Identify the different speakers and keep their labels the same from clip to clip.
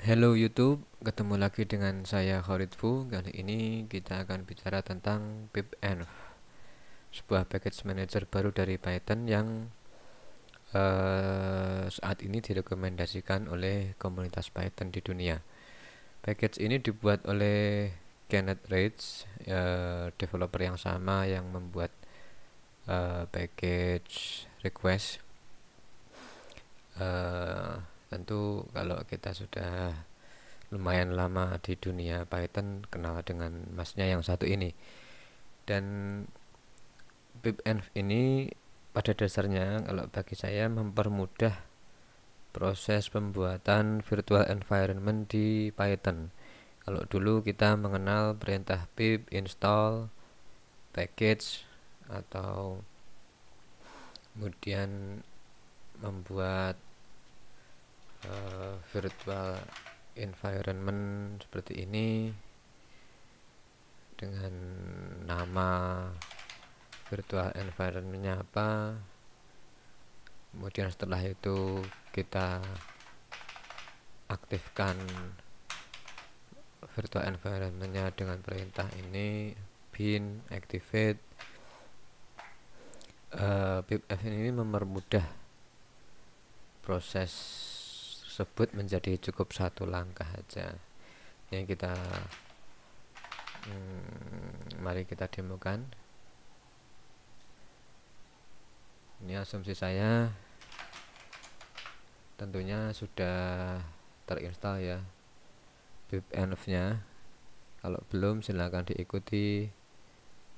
Speaker 1: Hello YouTube, ketemu lagi dengan saya Fu Kali ini kita akan bicara tentang pipenv, sebuah package manager baru dari Python yang uh, saat ini direkomendasikan oleh komunitas Python di dunia. Package ini dibuat oleh Kenneth Reitz, uh, developer yang sama yang membuat uh, package request. Uh, tentu kalau kita sudah lumayan lama di dunia Python kenal dengan masnya yang satu ini dan pipenv ini pada dasarnya kalau bagi saya mempermudah proses pembuatan virtual environment di Python kalau dulu kita mengenal perintah pip install package atau kemudian membuat uh, virtual environment seperti ini dengan nama virtual environmentnya apa kemudian setelah itu kita aktifkan virtual environmentnya dengan perintah ini bin activate uh, eh, pipf ini mempermudah proses tersebut menjadi cukup satu langkah aja ini kita hmm, mari kita demokan ini asumsi saya tentunya sudah terinstall ya bibenv nya kalau belum silahkan diikuti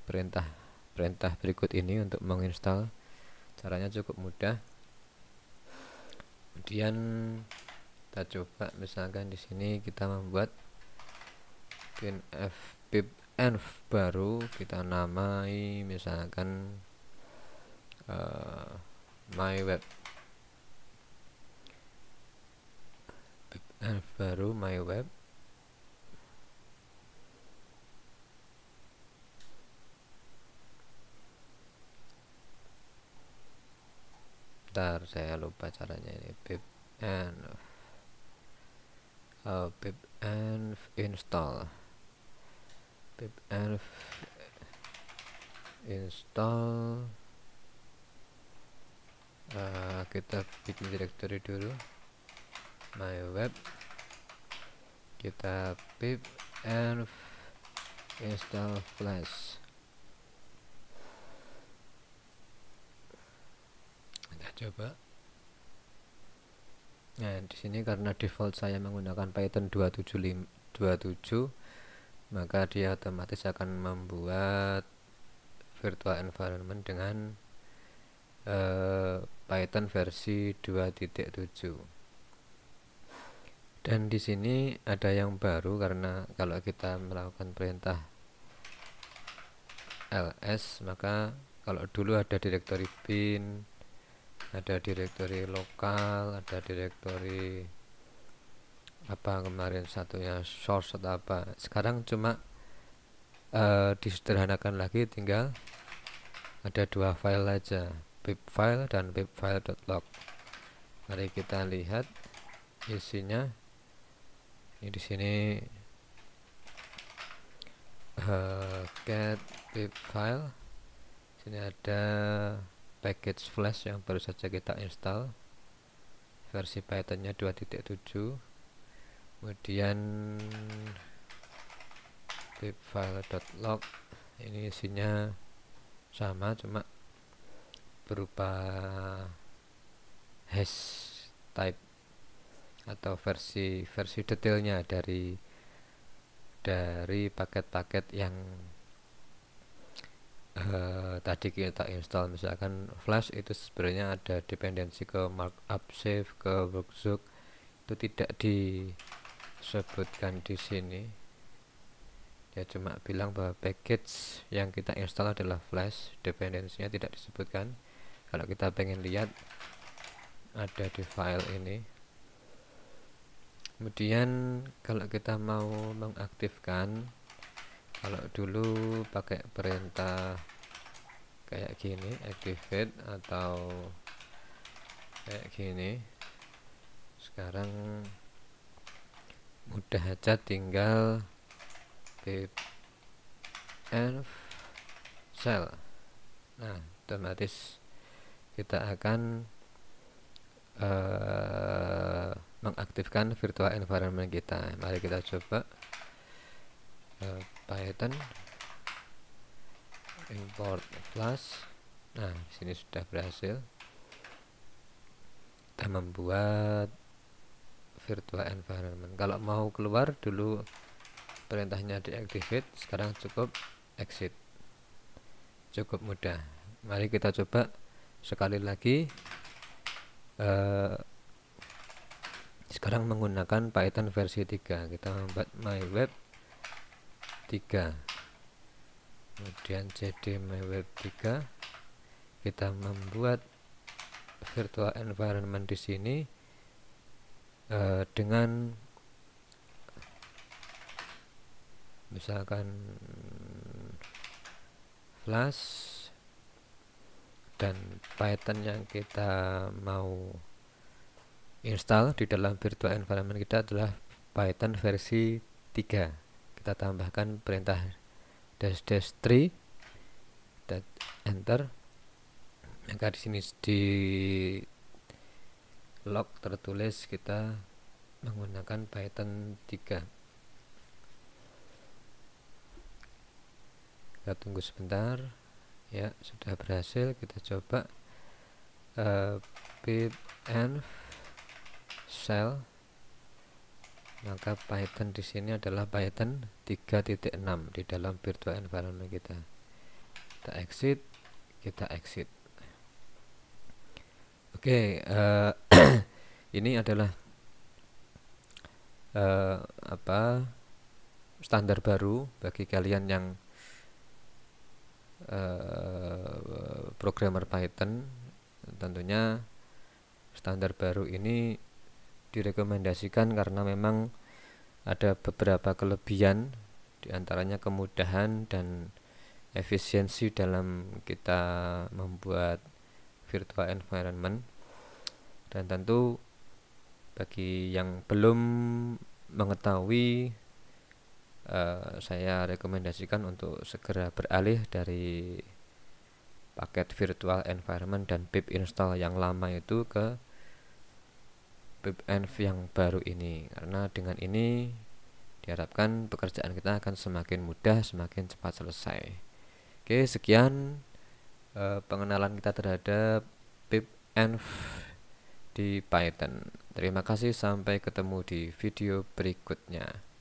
Speaker 1: perintah perintah berikut ini untuk menginstal caranya cukup mudah kemudian kita coba misalkan di sini kita membuat pin f pip env baru kita namai misalkan uh, my web pip env baru my web ntar saya lupa caranya ini pip env uh, pip env install pip env install uh, kita bikin directory dulu my web kita pip env install flash kita coba Nah, di sini karena default saya menggunakan Python 27 maka dia otomatis akan membuat virtual environment dengan uh, Python versi 2.7. Dan di sini ada yang baru karena kalau kita melakukan perintah ls maka kalau dulu ada direktori bin ada direktori lokal ada direktori apa kemarin satunya source atau apa sekarang cuma uh, disederhanakan lagi tinggal ada dua file aja pip file dan pip file.log mari kita lihat isinya ini di sini uh, get pip file sini ada package flash yang baru saja kita install versi pythonnya 2.7 kemudian file.log ini isinya sama cuma berupa hash type atau versi versi detailnya dari dari paket-paket yang uh, tadi kita install misalkan flash itu sebenarnya ada dependensi ke markup save ke workbook itu tidak disebutkan di sini ya cuma bilang bahwa package yang kita install adalah flash dependensinya tidak disebutkan kalau kita pengen lihat ada di file ini kemudian kalau kita mau mengaktifkan kalau dulu pakai perintah kayak gini activate atau kayak gini sekarang mudah aja tinggal and shell nah otomatis kita akan uh, mengaktifkan virtual environment kita mari kita coba Python import plus nah sini sudah berhasil kita membuat virtual environment kalau mau keluar dulu perintahnya deactivate sekarang cukup exit cukup mudah mari kita coba sekali lagi uh, sekarang menggunakan Python versi 3 kita membuat my web 3 kemudian cd web 3 kita membuat virtual environment di sini uh, dengan misalkan flash dan python yang kita mau install di dalam virtual environment kita adalah python versi 3 kita tambahkan perintah dash dash tree kita enter maka di sini di log tertulis kita menggunakan Python 3 kita tunggu sebentar ya sudah berhasil kita coba uh, eh, pip env shell maka Python di sini adalah Python 3.6 di dalam virtual environment kita kita exit kita exit oke okay, uh, eh, ini adalah uh, apa standar baru bagi kalian yang uh, programmer Python tentunya standar baru ini direkomendasikan karena memang ada beberapa kelebihan diantaranya kemudahan dan efisiensi dalam kita membuat virtual environment dan tentu bagi yang belum mengetahui Uh, saya rekomendasikan untuk segera beralih dari paket virtual environment dan pip install yang lama itu ke PIPNV yang baru ini karena dengan ini diharapkan pekerjaan kita akan semakin mudah semakin cepat selesai oke sekian e, pengenalan kita terhadap PIPNV di Python terima kasih sampai ketemu di video berikutnya